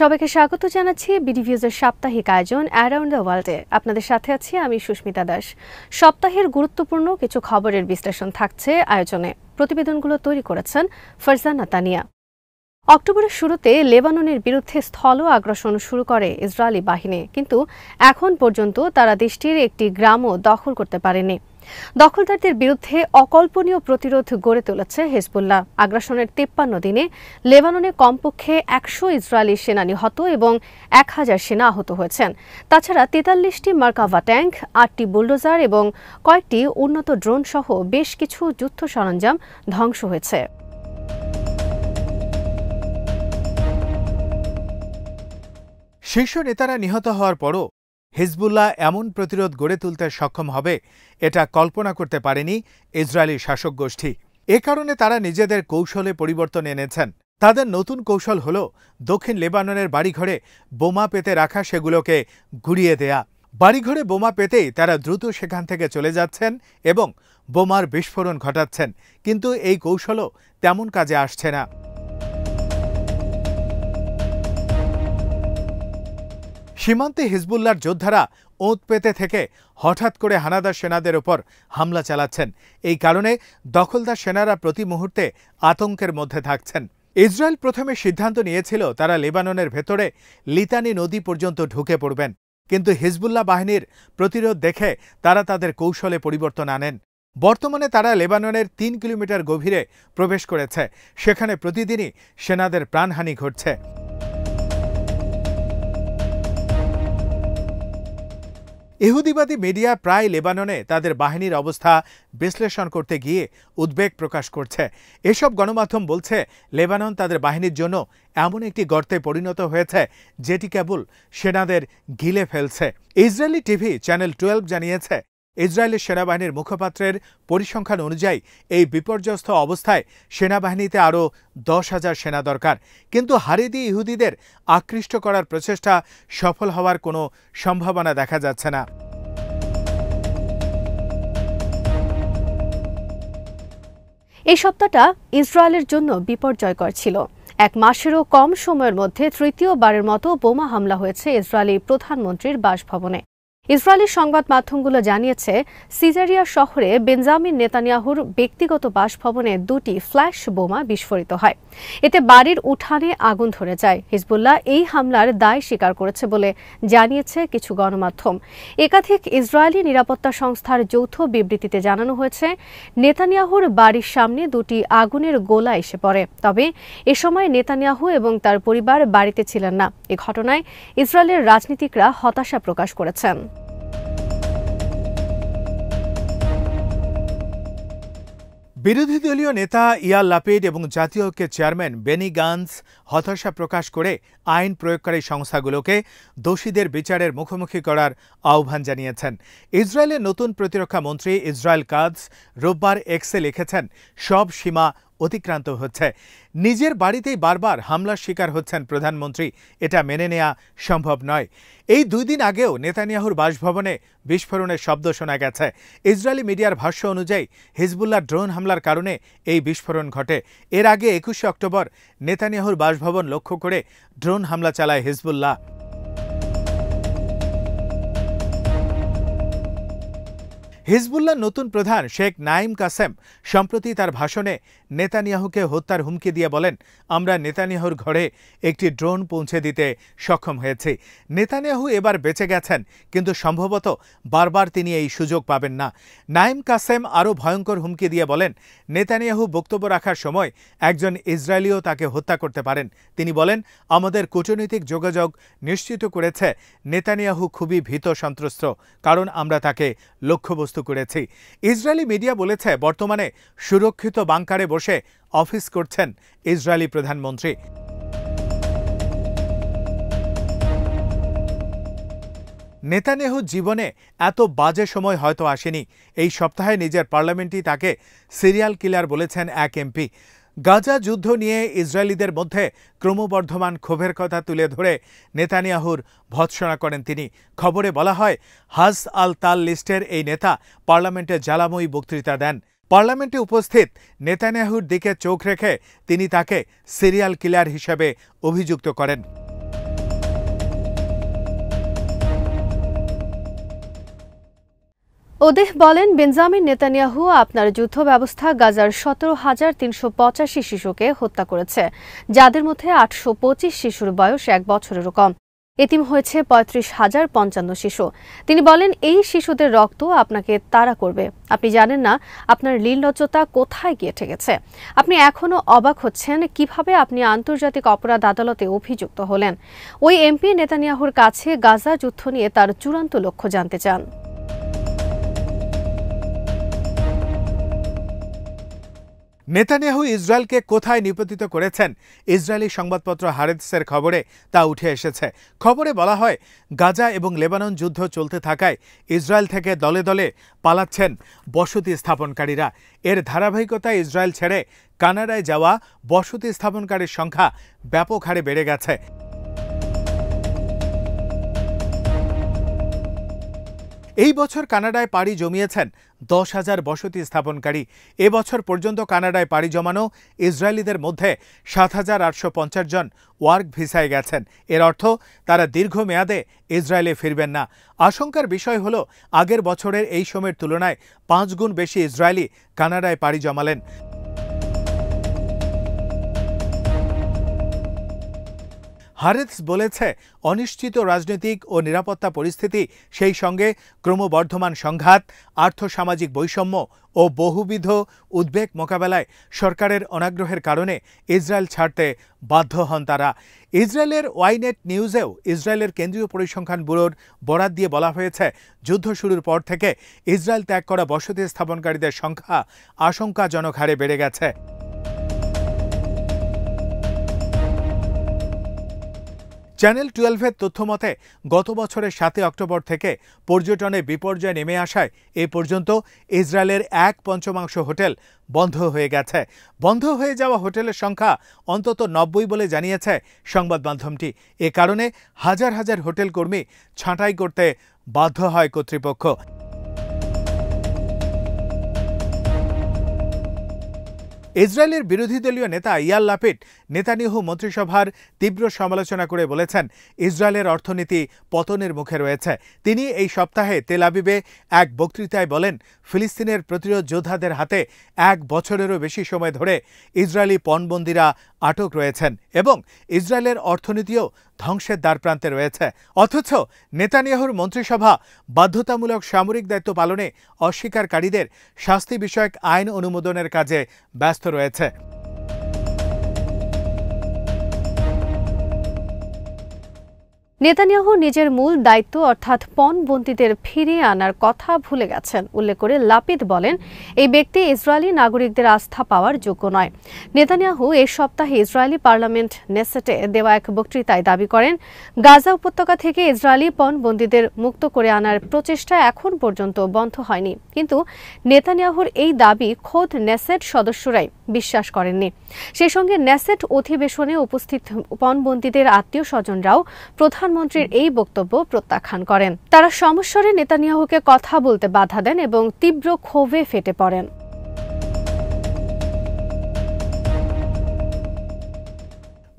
সবাইকে স্বাগত জানাচ্ছি বিডিভিউজের সাপ্তাহিক আয়োজন অ্যারাউন্ড দ্য ওয়ার্ল্ডে আপনাদের সাথে আছি আমি সুস্মিতা দাস সপ্তাহের গুরুত্বপূর্ণ কিছু খবরের বিশ্লেষণ থাকছে আয়োজনে প্রতিবেদনগুলো তৈরি করেছেন ফরজানা তানিয়া অক্টোবরের শুরুতে লেবাননের বিরুদ্ধে স্থল আগ্রাসন শুরু করে ইসরায়েলি বাহিনী কিন্তু এখন পর্যন্ত তারা দেশটির একটি গ্রামও দখল করতে পারেনি দখলদারদের বিরুদ্ধে অকল্পনীয় প্রতিরোধ গড়ে তুলেছে হেজবুল্লাহ আগ্রাসনের তেপ্পান্ন দিনে লেবাননে কমপক্ষে একশো ইসরায়েলি সেনা নিহত এবং এক হাজার সেনা আহত হয়েছেন তাছাড়া তেতাল্লিশটি মার্কাভা ট্যাঙ্ক আটটি বুলডোজার এবং কয়েকটি উন্নত ড্রোন সহ বেশ কিছু যুদ্ধ সরঞ্জাম ধ্বংস হয়েছে শীর্ষ নেতারা নিহত হওয়ার পরও হিজবুল্লাহ এমন প্রতিরোধ গড়ে তুলতে সক্ষম হবে এটা কল্পনা করতে পারেনি ইসরায়েলি শাসক গোষ্ঠী এ কারণে তারা নিজেদের কৌশলে পরিবর্তন এনেছেন তাদের নতুন কৌশল হল দক্ষিণ লেবাননের বাড়িঘরে বোমা পেতে রাখা সেগুলোকে ঘুরিয়ে দেয়া বাড়িঘরে বোমা পেতেই তারা দ্রুত সেখান থেকে চলে যাচ্ছেন এবং বোমার বিস্ফোরণ ঘটাচ্ছেন কিন্তু এই কৌশলও তেমন কাজে আসছে না সীমান্তে হিজবুল্লার যোদ্ধারা ওঁত পেতে থেকে হঠাৎ করে হানাদার সেনাদের ওপর হামলা চালাচ্ছেন এই কারণে দখলদার সেনারা প্রতি মুহূর্তে আতঙ্কের মধ্যে থাকছেন ইসরায়েল প্রথমে সিদ্ধান্ত নিয়েছিল তারা লেবাননের ভেতরে লিতানি নদী পর্যন্ত ঢুকে পড়বেন কিন্তু হিজবুল্লাহ বাহিনীর প্রতিরোধ দেখে তারা তাদের কৌশলে পরিবর্তন আনেন বর্তমানে তারা লেবাননের তিন কিলোমিটার গভীরে প্রবেশ করেছে সেখানে প্রতিদিনই সেনাদের প্রাণহানি ঘটছে ইহুদিবাদী মিডিয়া প্রায় লেবাননে তাদের বাহিনীর অবস্থা বিশ্লেষণ করতে গিয়ে উদ্বেগ প্রকাশ করছে এসব গণমাধ্যম বলছে লেবানন তাদের বাহিনীর জন্য এমন একটি গর্তে পরিণত হয়েছে যেটি কেবল সেনাদের গিলে ফেলছে ইসরায়েলি টিভি চ্যানেল টুয়েলভ জানিয়েছে ইসরায়েলের সেনাবাহিনীর মুখপাত্রের পরিসংখ্যান অনুযায়ী এই বিপর্যস্ত অবস্থায় সেনাবাহিনীতে আরও দশ হাজার সেনা দরকার কিন্তু হারিদি ইহুদিদের আকৃষ্ট করার প্রচেষ্টা সফল হওয়ার কোনো সম্ভাবনা দেখা যাচ্ছে না এই সপ্তাহটা ইসরায়েলের জন্য বিপর্যয়কর ছিল এক মাসেরও কম সময়ের মধ্যে তৃতীয়বারের মতো বোমা হামলা হয়েছে ইসরায়েলি প্রধানমন্ত্রীর বাসভবনে ইসরায়েলের সংবাদ মাধ্যমগুলো জানিয়েছে সিজারিয়া শহরে বেঞ্জামিন নেতানিয়াহুর ব্যক্তিগত বাসভবনে দুটি ফ্ল্যাশ বোমা বিস্ফোরিত হয় এতে বাড়ির উঠানে আগুন ধরে যায় হিজবুল্লাহ এই হামলার দায় স্বীকার করেছে বলে জানিয়েছে কিছু গণমাধ্যম একাধিক ইসরায়েলি নিরাপত্তা সংস্থার যৌথ বিবৃতিতে জানানো হয়েছে নেতানিয়াহুর বাড়ির সামনে দুটি আগুনের গোলা এসে পড়ে তবে এ সময় নেতানিয়াহু এবং তার পরিবার বাড়িতে ছিলেন না এ ঘটনায় ইসরায়েলের রাজনীতিকরা হতাশা প্রকাশ করেছেন বিরোধী দলীয় নেতা ইয়াল লাপিড এবং জাতীয় ঐক্যের চেয়ারম্যান বেনি গান্স হতাশা প্রকাশ করে আইন প্রয়োগকারী সংস্থাগুলোকে দোষীদের বিচারের মুখোমুখি করার আহ্বান জানিয়েছেন ইসরায়েলের নতুন প্রতিরক্ষা মন্ত্রী ইসরায়েল কাজ রোববার এক্সে লিখেছেন সব সীমা অতিক্রান্ত হচ্ছে নিজের বাড়িতেই বারবার হামলার শিকার হচ্ছেন প্রধানমন্ত্রী এটা মেনে নেওয়া সম্ভব নয় এই দুই দিন আগেও নেতানিয়াহুর বাসভবনে বিস্ফোরণের শব্দ শোনা গেছে ইসরায়েলি মিডিয়ার ভাষ্য অনুযায়ী হিজবুল্লাহ ড্রোন হামলার কারণে এই বিস্ফোরণ ঘটে এর আগে একুশে অক্টোবর নেতানিয়াহুর বাসভবন লক্ষ্য করে ড্রোন হামলা চালায় হিজবুল্লাহ হিজবুল্লাহ নতুন প্রধান শেখ নাইম কাসেম সম্প্রতি তার ভাষণে নেতানিয়াহুকে হত্যার হুমকি দিয়ে বলেন আমরা নেতানিয়াহুর ঘরে একটি ড্রোন পৌঁছে দিতে সক্ষম হয়েছি নেতানিয়াহু এবার বেঁচে গেছেন কিন্তু সম্ভবত বারবার তিনি এই সুযোগ পাবেন না নাইম কাসেম আরও ভয়ঙ্কর হুমকি দিয়ে বলেন নেতানিয়াহু বক্তব্য রাখার সময় একজন ইসরায়েলীয় তাকে হত্যা করতে পারেন তিনি বলেন আমাদের কূটনৈতিক যোগাযোগ নিশ্চিত করেছে নেতানিয়াহু খুবই ভীত সন্ত্রস্ত কারণ আমরা তাকে লক্ষ্যবস্তু বাধাগ্রস্ত করেছি ইসরায়েলি মিডিয়া বলেছে বর্তমানে সুরক্ষিত বাংকারে বসে অফিস করছেন ইসরায়েলি প্রধানমন্ত্রী নেতানেহু জীবনে এত বাজে সময় হয়তো আসেনি এই সপ্তাহে নিজের পার্লামেন্টই তাকে সিরিয়াল কিলার বলেছেন এক এমপি গাজা যুদ্ধ নিয়ে ইসরায়েলিদের মধ্যে ক্রমবর্ধমান ক্ষোভের কথা তুলে ধরে নেতানিয়াহুর ভৎসনা করেন তিনি খবরে বলা হয় হাজ আল তাল লিস্টের এই নেতা পার্লামেন্টে জ্বালাময়ী বক্তৃতা দেন পার্লামেন্টে উপস্থিত নেতানিয়াহুর দিকে চোখ রেখে তিনি তাকে সিরিয়াল কিলার হিসেবে অভিযুক্ত করেন ওদেহ বলেন বেঞ্জামিন নেতানিয়াহু আপনার যুদ্ধ ব্যবস্থা গাজার সতেরো হাজার তিনশো পঁচাশি শিশুকে হত্যা করেছে যাদের মধ্যে আটশো পঁচিশ শিশুর বয়স এক বছরেরও কম এতিম হয়েছে পঁয়ত্রিশ হাজার পঞ্চান্ন শিশু তিনি বলেন এই শিশুদের রক্ত আপনাকে তাড়া করবে আপনি জানেন না আপনার লীলজ্জতা কোথায় গিয়ে ঠেকেছে আপনি এখনও অবাক হচ্ছেন কিভাবে আপনি আন্তর্জাতিক অপরাধ আদালতে অভিযুক্ত হলেন ওই এমপি নেতানিয়াহুর কাছে গাজা যুদ্ধ নিয়ে তার চূড়ান্ত লক্ষ্য জানতে চান নেতানিয়াহু ইসরায়েলকে কোথায় নিপতিত করেছেন ইসরায়েলি সংবাদপত্র হারেদসের খবরে তা উঠে এসেছে খবরে বলা হয় গাজা এবং লেবানন যুদ্ধ চলতে থাকায় ইসরায়েল থেকে দলে দলে পালাচ্ছেন বসতি স্থাপনকারীরা এর ধারাবাহিকতায় ইসরায়েল ছেড়ে কানাডায় যাওয়া বসতি স্থাপনকারীর সংখ্যা ব্যাপক হারে বেড়ে গেছে এই বছর কানাডায় পাড়ি জমিয়েছেন দশ হাজার বসতি স্থাপনকারী এবছর পর্যন্ত কানাডায় পাড়ি জমানো ইসরায়েলিদের মধ্যে সাত হাজার আটশো পঞ্চাশ জন ওয়ার্ক ভিসায় গেছেন এর অর্থ তারা দীর্ঘ মেয়াদে ইসরায়েলে ফিরবেন না আশঙ্কার বিষয় হল আগের বছরের এই সময়ের তুলনায় পাঁচ গুণ বেশি ইসরায়েলি কানাডায় পাড়ি জমালেন হারেস বলেছে অনিশ্চিত রাজনৈতিক ও নিরাপত্তা পরিস্থিতি সেই সঙ্গে ক্রমবর্ধমান সংঘাত আর্থসামাজিক বৈষম্য ও বহুবিধ উদ্বেগ মোকাবেলায় সরকারের অনাগ্রহের কারণে ইসরায়েল ছাড়তে বাধ্য হন তারা ইসরায়েলের ওয়াইনেট নিউজেও ইসরায়েলের কেন্দ্রীয় পরিসংখ্যান ব্যুরোর বরাত দিয়ে বলা হয়েছে যুদ্ধ শুরুর পর থেকে ইসরায়েল ত্যাগ করা বসতি স্থাপনকারীদের সংখ্যা আশঙ্কাজনক হারে বেড়ে গেছে চ্যানেল টুয়েলভের তথ্য মতে গত বছরের সাতই অক্টোবর থেকে পর্যটনে বিপর্যয় নেমে আসায় এ পর্যন্ত ইসরায়েলের এক পঞ্চমাংশ হোটেল বন্ধ হয়ে গেছে বন্ধ হয়ে যাওয়া হোটেলের সংখ্যা অন্তত নব্বই বলে জানিয়েছে সংবাদ মাধ্যমটি এ কারণে হাজার হাজার হোটেল কর্মী ছাঁটাই করতে বাধ্য হয় কর্তৃপক্ষ ইসরায়েলের বিরোধী দলীয় নেতা ইয়াল লাপিট নেতানিহু মন্ত্রিসভার তীব্র সমালোচনা করে বলেছেন ইসরায়েলের অর্থনীতি পতনের মুখে রয়েছে তিনি এই সপ্তাহে তেলাবিবে এক বক্তৃতায় বলেন ফিলিস্তিনের প্রতিরোধ যোদ্ধাদের হাতে এক বছরেরও বেশি সময় ধরে ইসরায়েলি পণবন্দীরা আটক রয়েছেন এবং ইসরায়েলের অর্থনীতিও ধ্বংসের দ্বারপ্রান্তে রয়েছে অথচ নেতানিয়াহুর মন্ত্রিসভা বাধ্যতামূলক সামরিক দায়িত্ব পালনে অস্বীকারীদের শাস্তি বিষয়ক আইন অনুমোদনের কাজে ব্যস্ত রয়েছে নেতানিয়াহু নিজের মূল দায়িত্ব অর্থাৎ পণবন্দীদের ফিরিয়ে আনার কথা ভুলে গেছেন উল্লেখ করে লাপিদ বলেন এই ব্যক্তি ইসরায়েলি নাগরিকদের আস্থা পাওয়ার যোগ্য নয় নেতানিয়াহু এ সপ্তাহে ইসরায়েলি পার্লামেন্ট নেসেটে দেওয়া এক বক্তৃতায় দাবি করেন গাজা উপত্যকা থেকে ইসরায়েলি পণবন্দীদের মুক্ত করে আনার প্রচেষ্টা এখন পর্যন্ত বন্ধ হয়নি কিন্তু নেতানিয়াহুর এই দাবি খোদ নেসেট সদস্যরাই বিশ্বাস করেননি সেই সঙ্গে ন্যাসেট অধিবেশনে উপস্থিত পণবন্দীদের আত্মীয় স্বজনরাও প্রধানমন্ত্রীর এই বক্তব্য প্রত্যাখ্যান করেন তারা সমস্বরে নেতানিয়াহুকে কথা বলতে বাধা দেন এবং তীব্র ক্ষোভে ফেটে পড়েন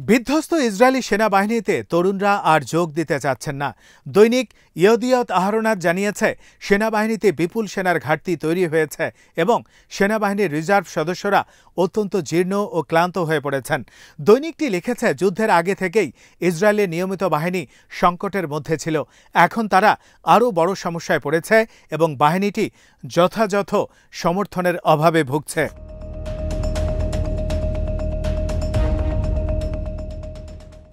বিধ্বস্ত ইসরায়েলি সেনাবাহিনীতে তরুণরা আর যোগ দিতে চাচ্ছেন না দৈনিক ইয়দিয়ত আহরনাথ জানিয়েছে সেনাবাহিনীতে বিপুল সেনার ঘাটতি তৈরি হয়েছে এবং সেনাবাহিনীর রিজার্ভ সদস্যরা অত্যন্ত জীর্ণ ও ক্লান্ত হয়ে পড়েছেন দৈনিকটি লিখেছে যুদ্ধের আগে থেকেই ইসরায়েলের নিয়মিত বাহিনী সংকটের মধ্যে ছিল এখন তারা আরও বড় সমস্যায় পড়েছে এবং বাহিনীটি যথাযথ সমর্থনের অভাবে ভুগছে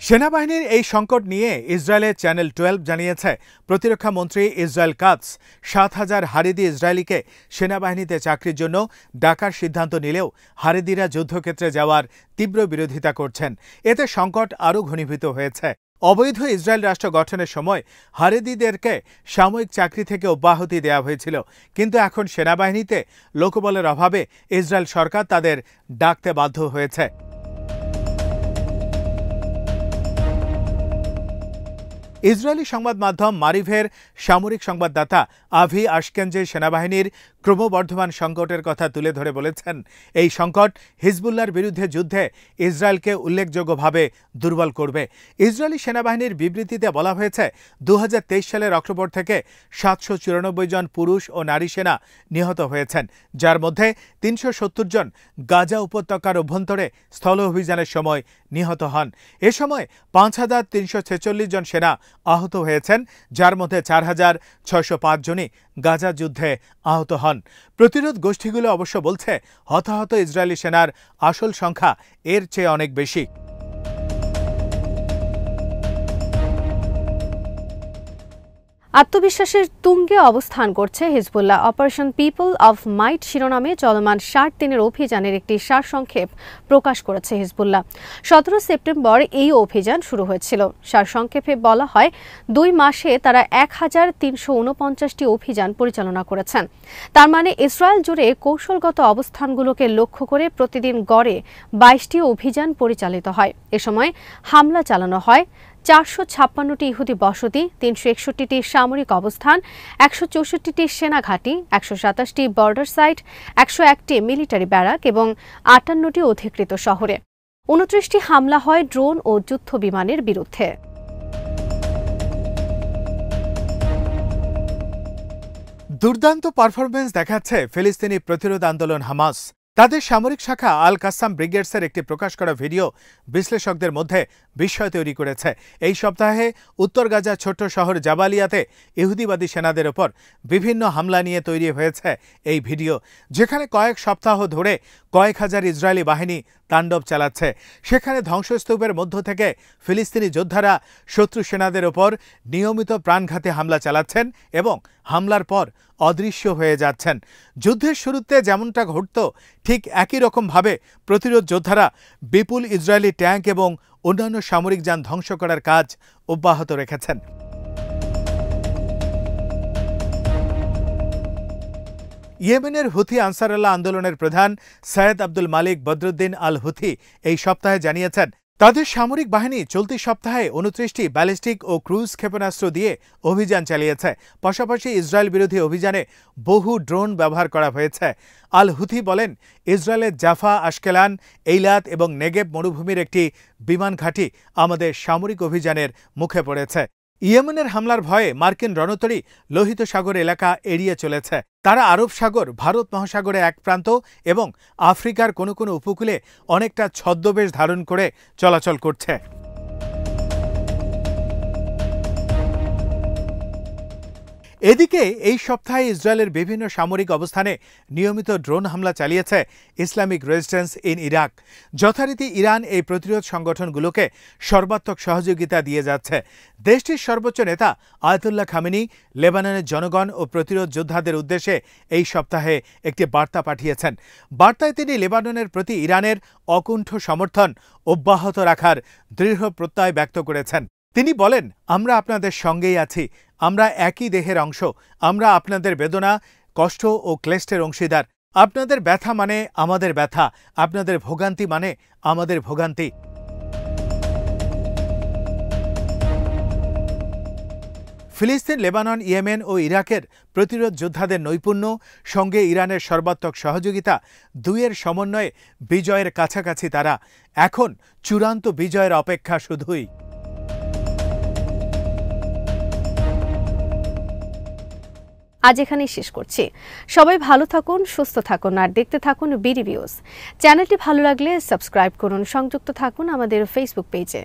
সেনাবাহিনীর এই সংকট নিয়ে ইসরায়েলের চ্যানেল টুয়েলভ জানিয়েছে প্রতিরক্ষা মন্ত্রী ইসরায়েল কাটস সাত হাজার হারিদি ইসরায়েলিকে সেনাবাহিনীতে চাকরির জন্য ডাকার সিদ্ধান্ত নিলেও হারিদিরা যুদ্ধক্ষেত্রে যাওয়ার তীব্র বিরোধিতা করছেন এতে সংকট আরও ঘনীভূত হয়েছে অবৈধ ইসরায়েল রাষ্ট্র গঠনের সময় হারেদিদেরকে সাময়িক চাকরি থেকে অব্যাহতি দেওয়া হয়েছিল কিন্তু এখন সেনাবাহিনীতে লোকবলের অভাবে ইসরায়েল সরকার তাদের ডাকতে বাধ্য হয়েছে ইসরায়েলি সংবাদ মাধ্যম মারিভের সামরিক সংবাদদাতা আভি আশকেঞ্জে সেনাবাহিনীর ক্রমবর্ধমান সংকটের কথা তুলে ধরে বলেছেন এই সংকট হিজবুল্লার বিরুদ্ধে যুদ্ধে ইসরায়েলকে উল্লেখযোগ্যভাবে দুর্বল করবে ইসরায়েলি সেনাবাহিনীর বিবৃতিতে বলা হয়েছে দু সালের অক্টোবর থেকে সাতশো জন পুরুষ ও নারী সেনা নিহত হয়েছেন যার মধ্যে তিনশো জন গাজা উপত্যকার অভ্যন্তরে স্থল অভিযানের সময় নিহত হন এ সময় পাঁচ জন সেনা আহত হয়েছেন যার মধ্যে চার হাজার ছয়শো পাঁচজনই গাজা যুদ্ধে আহত হন প্রতিরোধ গোষ্ঠীগুলো অবশ্য বলছে হতাহত ইসরায়েলি সেনার আসল সংখ্যা এর চেয়ে অনেক বেশি আত্মবিশ্বাসের তুঙ্গে অবস্থান করছে Hezbollah operation people of might শিরোনামে চলমান ষাট দিনের অভিযানের একটি সারসংক্ষেপ প্রকাশ করেছে হিজবুল্লাহ সতেরো সেপ্টেম্বর এই অভিযান শুরু হয়েছিল সারসংক্ষেপে বলা হয় দুই মাসে তারা এক হাজার তিনশো উনপঞ্চাশটি অভিযান পরিচালনা করেছেন তার মানে ইসরায়েল জুড়ে কৌশলগত অবস্থানগুলোকে লক্ষ্য করে প্রতিদিন গড়ে বাইশটি অভিযান পরিচালিত হয় এ সময় হামলা চালানো হয় চারশো ছাপ্পান্নটি ইহুদি বসতি তিনশো একষট্টিটি সামরিক অবস্থান একশো চৌষট্টিটি সেনাঘাঁটি একশো সাতাশটি বর্ডার সাইট একশো একটি মিলিটারি ব্যারাক এবং আটান্নটি অধিকৃত শহরে উনত্রিশটি হামলা হয় ড্রোন ও যুদ্ধ বিমানের বিরুদ্ধে দুর্দান্ত পারফরমেন্স দেখাচ্ছে ফিলিস্তিনি প্রতিরোধ আন্দোলন হামাস তাদের সামরিক শাখা আল কাসাম ব্রিগেডসের একটি প্রকাশ করা ভিডিও বিশ্লেষকদের মধ্যে বিস্ময় তৈরি করেছে এই সপ্তাহে উত্তর গাজা ছোট্ট শহর জাবালিয়াতে ইহুদিবাদী সেনাদের ওপর বিভিন্ন হামলা নিয়ে তৈরি হয়েছে এই ভিডিও যেখানে কয়েক সপ্তাহ ধরে কয়েক হাজার ইসরায়েলি বাহিনী তাণ্ডব চালাচ্ছে সেখানে ধ্বংসস্তূপের মধ্য থেকে ফিলিস্তিনি যোদ্ধারা শত্রু সেনাদের ওপর নিয়মিত প্রাণঘাতে হামলা চালাচ্ছেন এবং হামলার পর অদৃশ্য হয়ে যাচ্ছেন যুদ্ধের শুরুতে যেমনটা ঘটত ঠিক একই রকমভাবে প্রতিরোধ যোদ্ধারা বিপুল ইসরায়েলি ট্যাঙ্ক এবং অন্যান্য সামরিক যান ধ্বংস করার কাজ অব্যাহত রেখেছেন ইয়েমেনের হুথি আনসারাল্লাহ আন্দোলনের প্রধান Sayyed Abdul Malik Badruddin al Houthi এই সপ্তাহে জানিয়েছেন তাদের সামরিক বাহিনী চলতি সপ্তাহে উনত্রিশটি ব্যালিস্টিক ও ক্রুজ ক্ষেপণাস্ত্র দিয়ে অভিযান চালিয়েছে পাশাপাশি ইসরায়েল বিরোধী অভিযানে বহু ড্রোন ব্যবহার করা হয়েছে আল হুথি বলেন ইসরায়েলের জাফা আশকেলান এইলাত এবং নেগেব মরুভূমির একটি বিমান ঘাঁটি আমাদের সামরিক অভিযানের মুখে পড়েছে ইয়েমেনের হামলার ভয়ে মার্কিন রণতরী লোহিত সাগর এলাকা এড়িয়ে চলেছে তারা আরব সাগর ভারত মহাসাগরে এক প্রান্ত এবং আফ্রিকার কোনো কোনো উপকূলে অনেকটা ছদ্মবেশ ধারণ করে চলাচল করছে এদিকে এই সপ্তাহে ইসরায়েলের বিভিন্ন সামরিক অবস্থানে নিয়মিত ড্রোন হামলা চালিয়েছে ইসলামিক রেজিস্ট্যান্স ইন ইরাক যথারীতি ইরান এই প্রতিরোধ সংগঠনগুলোকে সর্বাত্মক সহযোগিতা দিয়ে যাচ্ছে দেশটির সর্বোচ্চ নেতা আয়তুল্লাহ খামিনি লেবাননের জনগণ ও প্রতিরোধ যোদ্ধাদের উদ্দেশ্যে এই সপ্তাহে একটি বার্তা পাঠিয়েছেন বার্তায় তিনি লেবাননের প্রতি ইরানের অকুণ্ঠ সমর্থন অব্যাহত রাখার দৃঢ় প্রত্যয় ব্যক্ত করেছেন তিনি বলেন আমরা আপনাদের সঙ্গেই আছি আমরা একই দেহের অংশ আমরা আপনাদের বেদনা কষ্ট ও ক্লেষ্টের অংশীদার আপনাদের ব্যথা মানে আমাদের ব্যথা আপনাদের ভোগান্তি মানে আমাদের ভোগান্তি ফিলিস্তিন লেবানন ইয়েমেন ও ইরাকের প্রতিরোধ যোদ্ধাদের নৈপুণ্য সঙ্গে ইরানের সর্বাত্মক সহযোগিতা দুইয়ের সমন্বয়ে বিজয়ের কাছাকাছি তারা এখন চূড়ান্ত বিজয়ের অপেক্ষা শুধুই আজ এখানেই শেষ করছি সবাই ভালো থাকুন সুস্থ থাকুন আর দেখতে থাকুন বিডি ভিউজ চ্যানেলটি ভালো লাগলে সাবস্ক্রাইব করুন সংযুক্ত থাকুন আমাদের ফেসবুক পেজে